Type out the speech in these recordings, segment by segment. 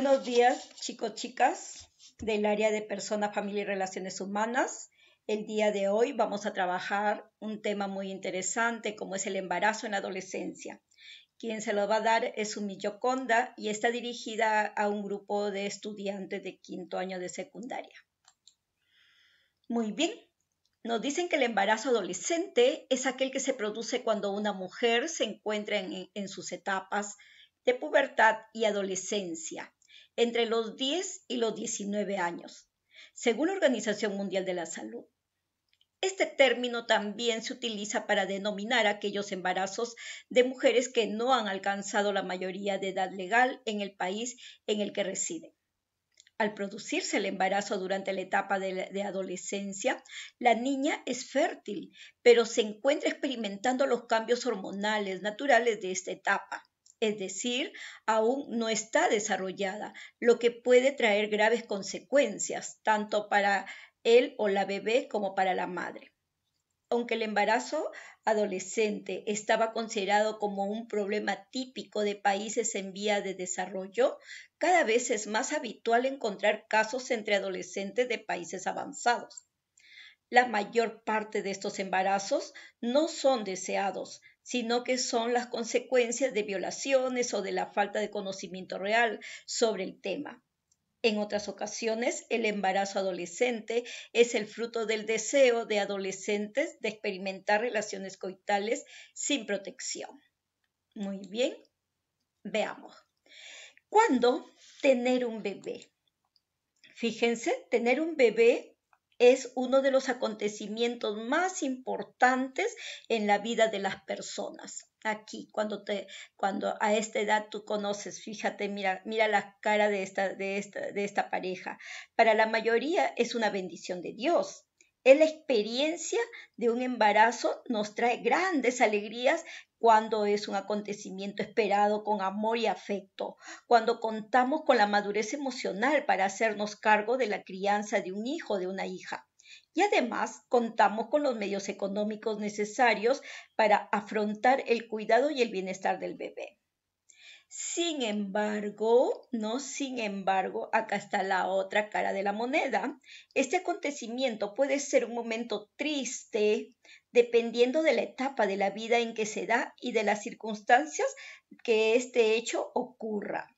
Buenos días, chicos, chicas del área de Persona, Familia y Relaciones Humanas. El día de hoy vamos a trabajar un tema muy interesante como es el embarazo en adolescencia. Quien se lo va a dar es Sumi y está dirigida a un grupo de estudiantes de quinto año de secundaria. Muy bien, nos dicen que el embarazo adolescente es aquel que se produce cuando una mujer se encuentra en sus etapas de pubertad y adolescencia entre los 10 y los 19 años, según la Organización Mundial de la Salud. Este término también se utiliza para denominar aquellos embarazos de mujeres que no han alcanzado la mayoría de edad legal en el país en el que residen. Al producirse el embarazo durante la etapa de, de, adolescencia, la niña es fértil, pero se encuentra experimentando los cambios hormonales naturales de esta etapa, es decir, aún no está desarrollada, lo que puede traer graves consecuencias, tanto para él o la bebé como para la madre. Aunque el embarazo adolescente estaba considerado como un problema típico de países en vía de desarrollo, cada vez es más habitual encontrar casos entre adolescentes de países avanzados. La mayor parte de estos embarazos no son deseados, sino que son las consecuencias de violaciones o de la falta de conocimiento real sobre el tema. En otras ocasiones, el embarazo adolescente es el fruto del deseo de adolescentes de experimentar relaciones coitales sin protección. Muy bien, veamos. ¿Cuándo tener un bebé? Fíjense, tener un bebé es uno de los acontecimientos más importantes en la vida de las personas. Aquí, cuando te, cuando a esta edad tú conoces, fíjate, mira, mira la cara de esta, de esta, de esta pareja. Para la mayoría es una bendición de Dios la experiencia de un embarazo, nos trae grandes alegrías cuando es un acontecimiento esperado con amor y afecto, cuando contamos con la madurez emocional para hacernos cargo de la crianza de un hijo de una hija. Y además contamos con los medios económicos necesarios para afrontar el cuidado y el bienestar del bebé. Sin embargo, no, sin embargo, acá está la otra cara de la moneda. Este acontecimiento puede ser un momento triste dependiendo de la etapa de la vida en que se da y de las circunstancias que este hecho ocurra.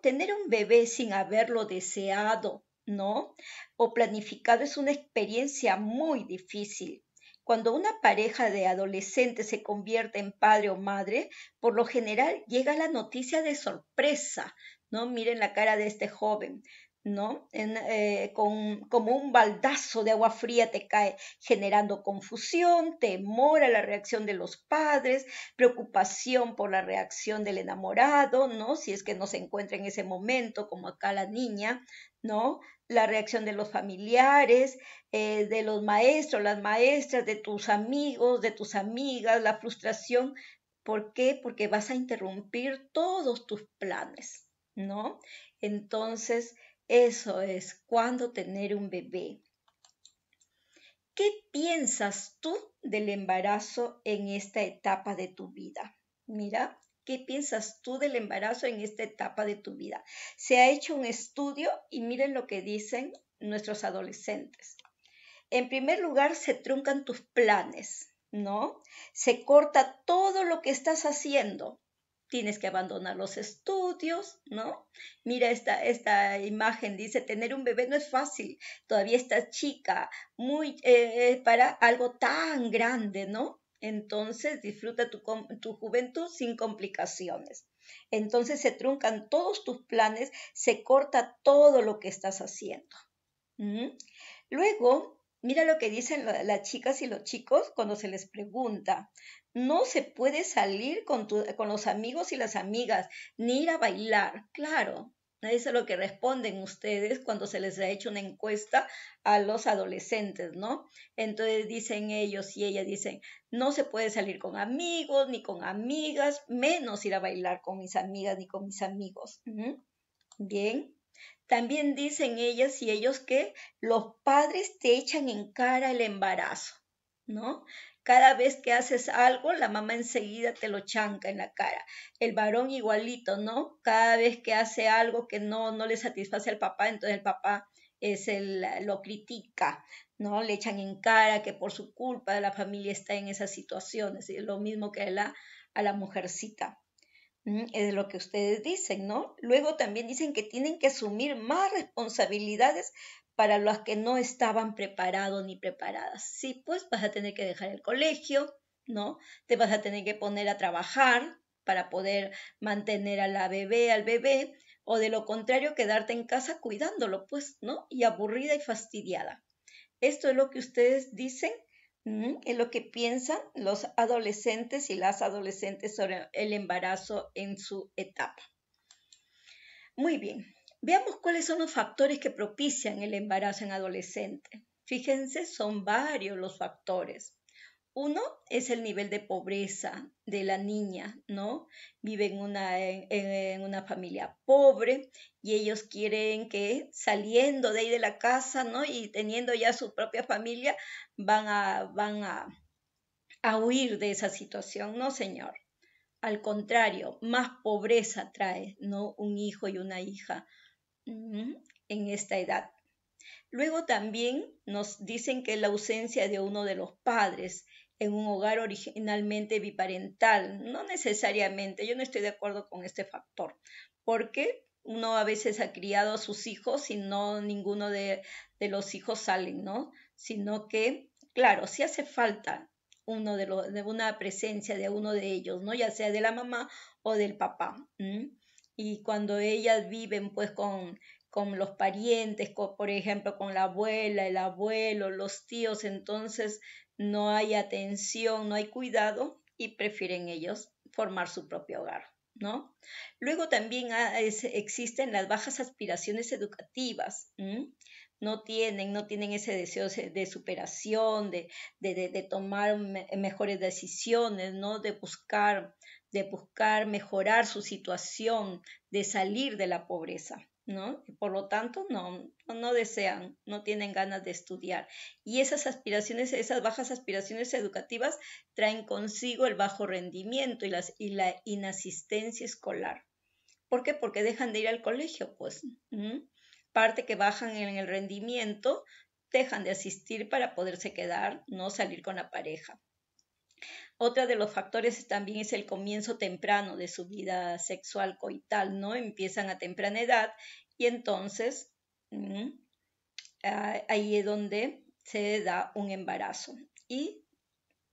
Tener un bebé sin haberlo deseado, ¿no? O planificado es una experiencia muy difícil cuando una pareja de adolescentes se convierte en padre o madre, por lo general llega la noticia de sorpresa, ¿no? Miren la cara de este joven, ¿no? Eh, como un baldazo de agua fría te cae, generando confusión, temor a la reacción de los padres, preocupación por la reacción del enamorado, ¿no? Si es que no se encuentra en ese momento, como acá la niña, ¿no? la reacción de los familiares, eh, de los maestros, las maestras, de tus amigos, de tus amigas, la frustración. ¿Por qué? Porque vas a interrumpir todos tus planes, ¿no? Entonces, eso es cuando tener un bebé. ¿Qué piensas tú del embarazo en esta etapa de tu vida? Mira, ¿Qué piensas tú del embarazo en esta etapa de tu vida? Se ha hecho un estudio y miren lo que dicen nuestros adolescentes. En primer lugar, se truncan tus planes, ¿no? Se corta todo lo que estás haciendo. Tienes que abandonar los estudios, ¿no? Mira esta, esta imagen, dice, tener un bebé no es fácil, todavía estás chica, muy eh, eh, para algo tan grande, ¿no? entonces disfruta tu, juventud sin complicaciones. Entonces se truncan todos tus planes, se corta todo lo que estás haciendo. ¿Mm? Luego, mira lo que dicen las chicas y los chicos cuando se les pregunta. No se puede salir con los amigos y las amigas, ni ir a bailar. Claro, eso es lo que responden ustedes cuando se les ha hecho una encuesta a los adolescentes, ¿no? Entonces dicen ellos y ellas dicen, no se puede salir con amigos ni con amigas, menos ir a bailar con mis amigas ni con mis amigos. Bien. También dicen ellas y ellos que los padres te echan en cara el embarazo, ¿no? Cada vez que haces algo, la mamá enseguida te lo chanca en la cara. El varón igualito, ¿no? Cada vez que hace algo que no, le satisface al papá, entonces el papá es lo critica, ¿no? Le echan en cara que por su culpa la familia está en esas situaciones. Es lo mismo que la, a la mujercita. Es lo que ustedes dicen, ¿no? Luego también dicen que tienen que asumir más responsabilidades para las que no estaban preparados ni preparadas. Sí, pues vas a tener que dejar el colegio, ¿no? Te vas a tener que poner a trabajar para poder mantener a la bebé, al bebé, o de lo contrario quedarte en casa cuidándolo, pues, ¿no? Y aburrida y fastidiada. Esto es lo que ustedes dicen es lo que piensan los adolescentes y las adolescentes sobre el embarazo en su etapa. Muy bien, veamos cuáles son los factores que propician el embarazo en adolescente. Fíjense, son varios los factores. Uno es el nivel de pobreza de la niña, ¿no? Vive en una, una familia pobre y ellos quieren que saliendo de ahí de la casa, ¿no? Y teniendo ya su propia familia, van a, van a, a huir de esa situación, ¿no, señor? Al contrario, más pobreza trae, ¿no? Un hijo y una hija mm, en esta edad. Luego también nos dicen que la ausencia de uno de los padres en un hogar originalmente biparental, no necesariamente, yo no estoy de acuerdo con este factor, porque uno a veces ha criado a sus hijos y no ninguno de, los hijos salen, ¿no? Sino que, claro, sí hace falta uno de, una presencia de uno de ellos, ¿no? Ya sea de la mamá o del papá. Y cuando ellas viven pues con con los parientes, por ejemplo, con la abuela, el abuelo, los tíos, entonces no hay atención, no hay cuidado y prefieren ellos formar su propio hogar. ¿No? Luego también existen las bajas aspiraciones educativas. No tienen, no tienen ese deseo de superación, de, de, tomar mejores decisiones, ¿no? De buscar, de buscar mejorar su situación, de salir de la pobreza. ¿no? Por lo tanto, no, no desean, no tienen ganas de estudiar. Y esas aspiraciones, esas bajas aspiraciones educativas traen consigo el bajo rendimiento y, las, y la inasistencia escolar. ¿Por qué? Porque dejan de ir al colegio, pues. Parte que bajan en el rendimiento, dejan de asistir para poderse quedar, no salir con la pareja. Otro de los factores también es el comienzo temprano de su vida sexual coital, ¿no? Empiezan a temprana edad y entonces mm, ah, ahí es donde se da un embarazo. Y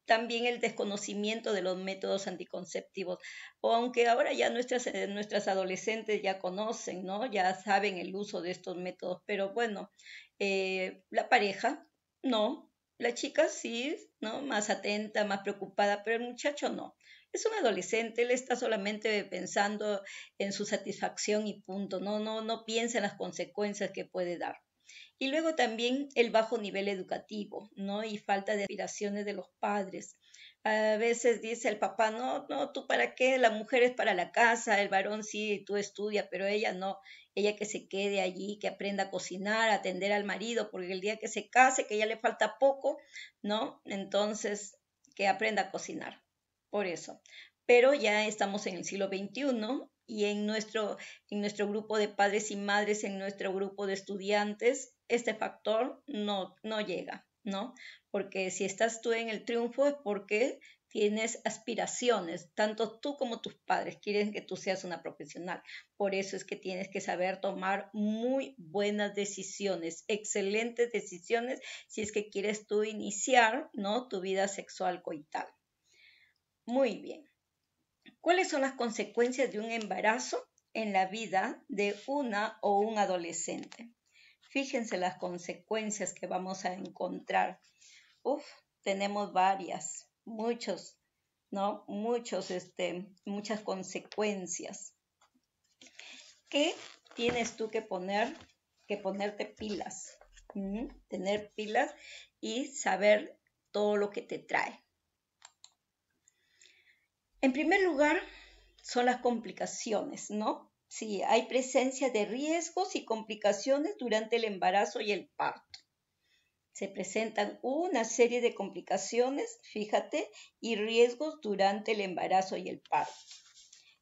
también el desconocimiento de los métodos anticonceptivos. O aunque ahora ya nuestras, eh, adolescentes ya conocen, ¿no? Ya saben el uso de estos métodos, pero bueno, eh, la pareja no, la chica sí, ¿no? Más atenta, más preocupada, pero el muchacho no. Es un adolescente, él está solamente pensando en su satisfacción y punto, no, no, no piensa en las consecuencias que puede dar. Y luego también el bajo nivel educativo, ¿no? Y falta de aspiraciones de los padres. A veces dice el papá, no, no, tú para qué, la mujer es para la casa, el varón sí, tú estudia, pero ella no, ella que se quede allí, que aprenda a cocinar, a atender al marido, porque el día que se case, que ya le falta poco, ¿no? Entonces, que aprenda a cocinar, por eso. Pero ya estamos en el siglo XXI y en nuestro, en nuestro grupo de padres y madres, en nuestro grupo de estudiantes, este factor no, no llega. ¿no? Porque si estás tú en el triunfo es porque tienes aspiraciones, tanto tú como tus padres quieren que tú seas una profesional. Por eso es que tienes que saber tomar muy buenas decisiones, excelentes decisiones, si es que quieres tú iniciar, ¿no? Tu vida sexual coital. Muy bien. ¿Cuáles son las consecuencias de un embarazo en la vida de una o un adolescente? Fíjense las consecuencias que vamos a encontrar. Uf, tenemos varias, muchos, ¿no? Muchos, este, muchas consecuencias. ¿Qué tienes tú que poner? Que ponerte pilas, tener pilas y saber todo lo que te trae. En primer lugar, son las complicaciones, ¿no? Sí, hay presencia de riesgos y complicaciones durante el embarazo y el parto. Se presentan una serie de complicaciones, fíjate, y riesgos durante el embarazo y el parto.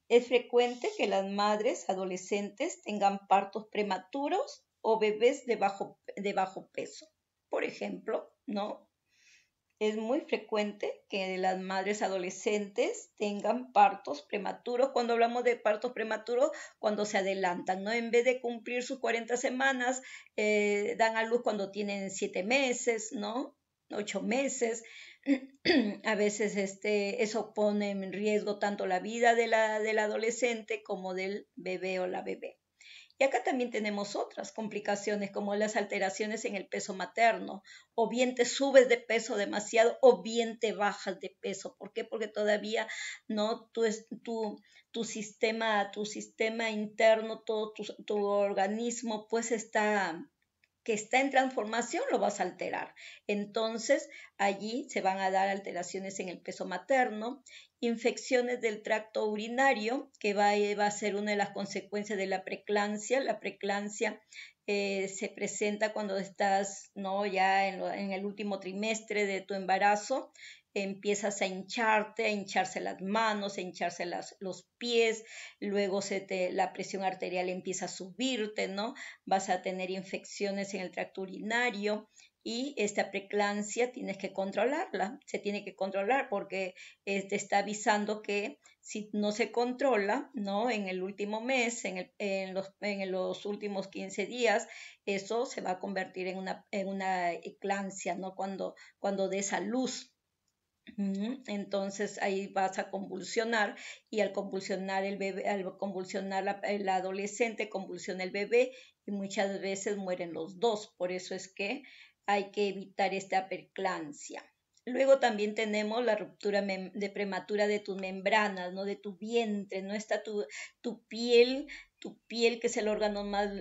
Es frecuente que las madres adolescentes tengan partos prematuros o bebés de bajo, de bajo peso, por ejemplo, ¿no? Es muy frecuente que las madres adolescentes tengan partos prematuros. Cuando hablamos de partos prematuros, cuando se adelantan, ¿no? En vez de cumplir sus 40 semanas, eh, dan a luz cuando tienen 7 meses, ¿no? 8 meses. a veces este, eso pone en riesgo tanto la vida de la, del adolescente como del bebé o la bebé. Y acá también tenemos otras complicaciones como las alteraciones en el peso materno. O bien te subes de peso demasiado o bien te bajas de peso. ¿Por qué? Porque todavía no tu, sistema, tu sistema interno, todo tu organismo pues está que está en transformación lo vas a alterar. Entonces, allí se van a dar alteraciones en el peso materno, infecciones del tracto urinario, que va, eh, a ser una de las consecuencias de la preclancia. La preclancia eh, se presenta cuando estás ¿no? ya en, el último trimestre de tu embarazo empiezas a hincharte, a hincharse las manos, a hincharse los pies, luego se te, la presión arterial empieza a subirte, ¿no? Vas a tener infecciones en el tracto urinario y esta preeclampsia tienes que controlarla, se tiene que controlar porque eh, te está avisando que si no se controla, ¿no? En el último mes, en, los, últimos 15 días, eso se va a convertir en una, en eclampsia, ¿no? Cuando, cuando des a luz. Entonces ahí vas a convulsionar y al convulsionar el bebé, al convulsionar la, adolescente, convulsiona el bebé y muchas veces mueren los dos. Por eso es que hay que evitar esta perclancia. Luego también tenemos la ruptura de prematura de tus membranas, ¿no? De tu vientre, ¿no? Está tu, tu piel, tu piel que es el órgano más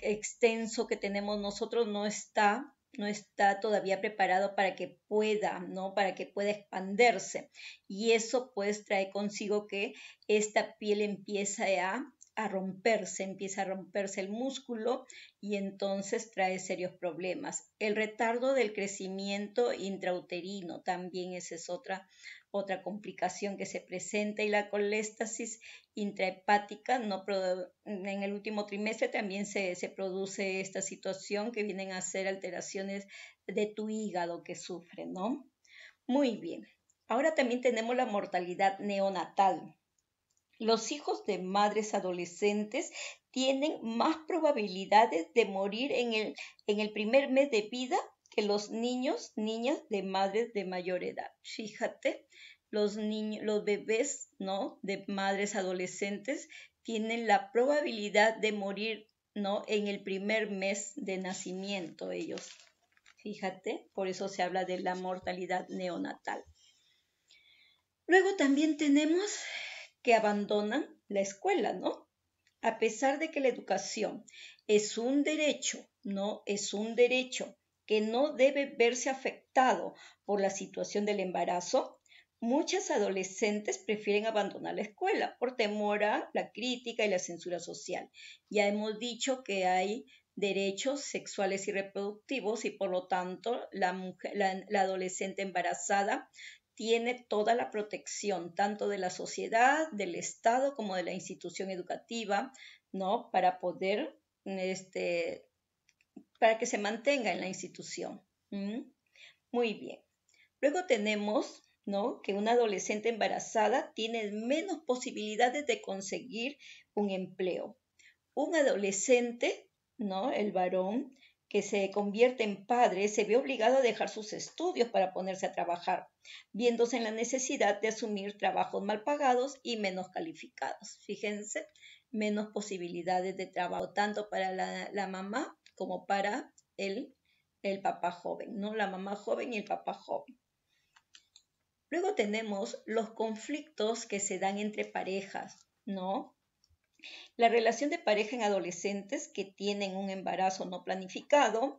extenso que tenemos nosotros, no está no está todavía preparado para que pueda, ¿no? Para que pueda expandirse. Y eso pues trae consigo que esta piel empieza a a romperse, empieza a romperse el músculo y entonces trae serios problemas. El retardo del crecimiento intrauterino también esa es otra, otra complicación que se presenta y la coléstasis intrahepática no en el último trimestre también se, se produce esta situación que vienen a ser alteraciones de tu hígado que sufre, ¿no? Muy bien. Ahora también tenemos la mortalidad neonatal los hijos de madres adolescentes tienen más probabilidades de morir en el, primer mes de vida que los niños, niñas de madres de mayor edad. Fíjate, los, los bebés ¿no? de madres adolescentes tienen la probabilidad de morir ¿no? en el primer mes de nacimiento ellos. Fíjate, por eso se habla de la mortalidad neonatal. Luego también tenemos que abandonan la escuela, ¿no? A pesar de que la educación es un derecho, no es un derecho que no debe verse afectado por la situación del embarazo, muchas adolescentes prefieren abandonar la escuela por temor a la crítica y la censura social. Ya hemos dicho que hay derechos sexuales y reproductivos y por lo tanto la, la adolescente embarazada tiene toda la protección, tanto de la sociedad, del Estado, como de la institución educativa, ¿no? Para poder, este, para que se mantenga en la institución. Muy bien. Luego tenemos, ¿no? Que una adolescente embarazada tiene menos posibilidades de conseguir un empleo. Un adolescente, ¿no? El varón se convierte en padre se ve obligado a dejar sus estudios para ponerse a trabajar, viéndose en la necesidad de asumir trabajos mal pagados y menos calificados. Fíjense, menos posibilidades de trabajo, tanto para la, mamá como para el, el papá joven, ¿no? La mamá joven y el papá joven. Luego tenemos los conflictos que se dan entre parejas, ¿no? La relación de pareja en adolescentes que tienen un embarazo no planificado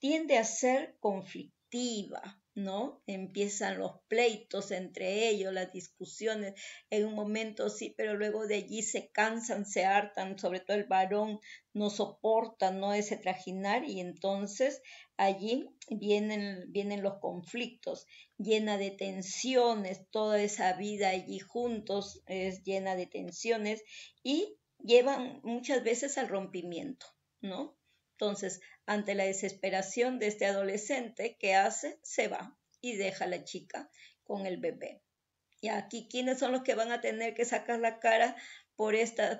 tiende a ser conflictiva, ¿no? Empiezan los pleitos entre ellos, las discusiones, en un momento sí, pero luego de allí se cansan, se hartan, sobre todo el varón no soporta, ¿no? Ese trajinar y entonces allí vienen, vienen los conflictos, llena de tensiones, toda esa vida allí juntos es llena de tensiones y llevan muchas veces al rompimiento, ¿no? Entonces, ante la desesperación de este adolescente, ¿qué hace? Se va y deja a la chica con el bebé. Y aquí, ¿quiénes son los que van a tener que sacar la cara por,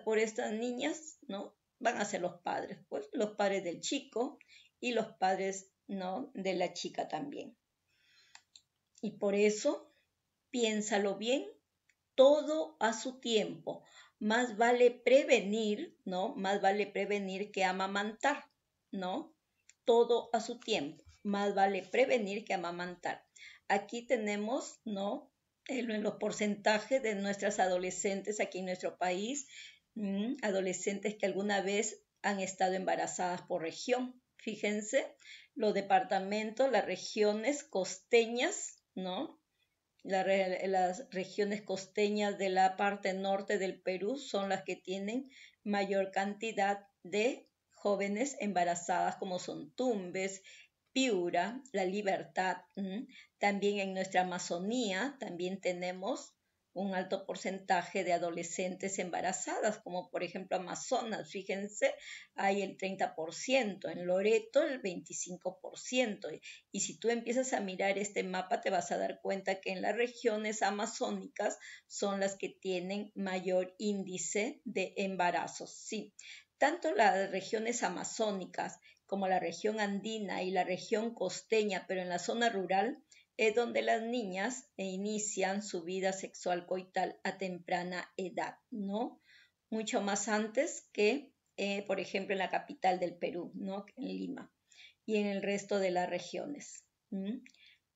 por estas niñas? ¿No? Van a ser los padres, pues, los padres del chico y los padres, ¿no? De la chica también. Y por eso, piénsalo bien, todo a su tiempo más vale prevenir, ¿no? Más vale prevenir que amamantar, ¿no? Todo a su tiempo. Más vale prevenir que amamantar. Aquí tenemos, ¿no? En los porcentajes de nuestras adolescentes aquí en nuestro país, mm, adolescentes que alguna vez han estado embarazadas por región. Fíjense, los departamentos, las regiones costeñas, ¿no? las regiones costeñas de la parte norte del Perú son las que tienen mayor cantidad de jóvenes embarazadas como son Tumbes, Piura, La Libertad. También en nuestra Amazonía también tenemos un alto porcentaje de adolescentes embarazadas, como por ejemplo Amazonas, fíjense, hay el 30%, en Loreto el 25%. Y si tú empiezas a mirar este mapa, te vas a dar cuenta que en las regiones amazónicas son las que tienen mayor índice de embarazos. Sí, tanto las regiones amazónicas como la región andina y la región costeña, pero en la zona rural, es donde las niñas inician su vida sexual coital a temprana edad, ¿no? Mucho más antes que, eh, por ejemplo, en la capital del Perú, ¿no? En Lima y en el resto de las regiones.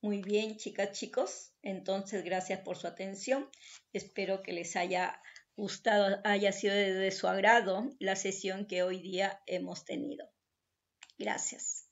Muy bien, chicas, chicos. Entonces, gracias por su atención. Espero que les haya gustado, haya sido de su agrado la sesión que hoy día hemos tenido. Gracias.